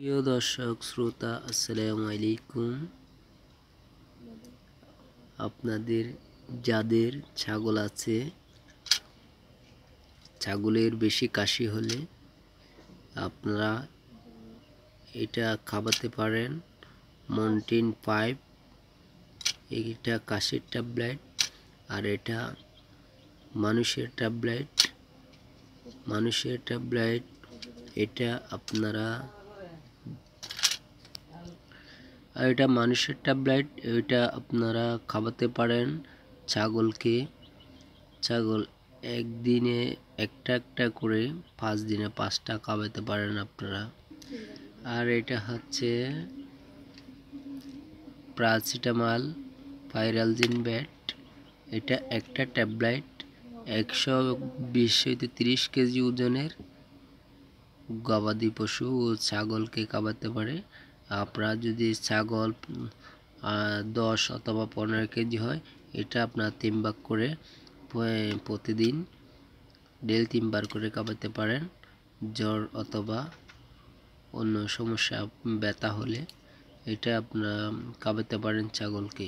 প্রিয় দর্শক শ্রোতা আসসালামু আলাইকুম আপনাদের যাদের ছাগল আছে ছাগলের বেশি কাশি হলে আপনারা এটা খাওয়াতে পারেন মন্টিন পাইপ এটা কাশির ট্যাবলেট আর এটা মানুষের ট্যাবলেট মানুষের ট্যাবলেট এটা আপনারা আর এটা মানুষের ট্যাবলেট এটা আপনারা খাওয়াতে পারেন ছাগলকে ছাগল একদিনে একটা একটা করে পাঁচ দিনে পাঁচটা খাওয়াতে পারেন আপনারা আর এটা হচ্ছে প্রাসিটামাল ভাইরাল ব্যাট এটা একটা ট্যাবলেট একশো বিশ হইতে তিরিশ কেজি ওজনের গবাদি পশু ও ছাগলকে খাওয়াতে পারে আপনার যদি ছাগল দশ অথবা পনেরো কেজি হয় এটা আপনার তিন ভাগ করে প্রতিদিন ডেল তিনবার করে কামাতে পারেন জ্বর অথবা অন্য সমস্যা ব্যথা হলে এটা আপনার কামাতে পারেন ছাগলকে